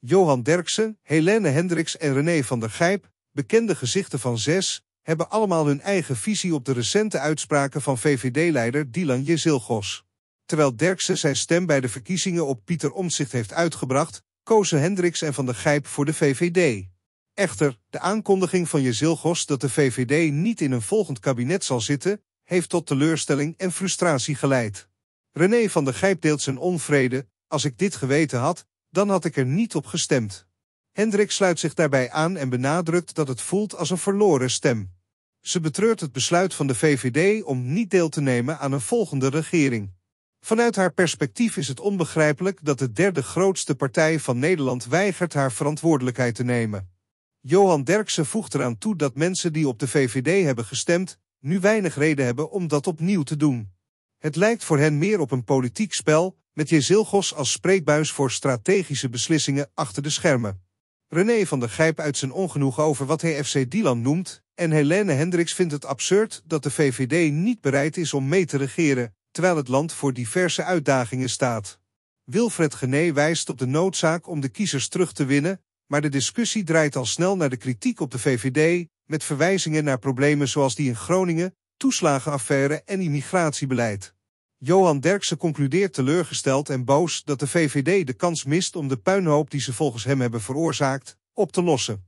Johan Derksen, Helene Hendricks en René van der Gijp, bekende gezichten van zes, hebben allemaal hun eigen visie op de recente uitspraken van VVD-leider Dylan Jezilgos. Terwijl Derksen zijn stem bij de verkiezingen op Pieter Omtzigt heeft uitgebracht, kozen Hendricks en van der Gijp voor de VVD. Echter, de aankondiging van Jezilgos dat de VVD niet in een volgend kabinet zal zitten, heeft tot teleurstelling en frustratie geleid. René van der Gijp deelt zijn onvrede, als ik dit geweten had, dan had ik er niet op gestemd. Hendrik sluit zich daarbij aan en benadrukt dat het voelt als een verloren stem. Ze betreurt het besluit van de VVD om niet deel te nemen aan een volgende regering. Vanuit haar perspectief is het onbegrijpelijk dat de derde grootste partij van Nederland weigert haar verantwoordelijkheid te nemen. Johan Derksen voegt eraan toe dat mensen die op de VVD hebben gestemd, nu weinig reden hebben om dat opnieuw te doen. Het lijkt voor hen meer op een politiek spel met Jezilgos als spreekbuis voor strategische beslissingen achter de schermen. René van der Gijp uit zijn ongenoegen over wat hij FC Dilan noemt en Helene Hendricks vindt het absurd dat de VVD niet bereid is om mee te regeren, terwijl het land voor diverse uitdagingen staat. Wilfred Gené wijst op de noodzaak om de kiezers terug te winnen, maar de discussie draait al snel naar de kritiek op de VVD, met verwijzingen naar problemen zoals die in Groningen, toeslagenaffaire en immigratiebeleid. Johan Derksen concludeert teleurgesteld en boos dat de VVD de kans mist om de puinhoop die ze volgens hem hebben veroorzaakt, op te lossen.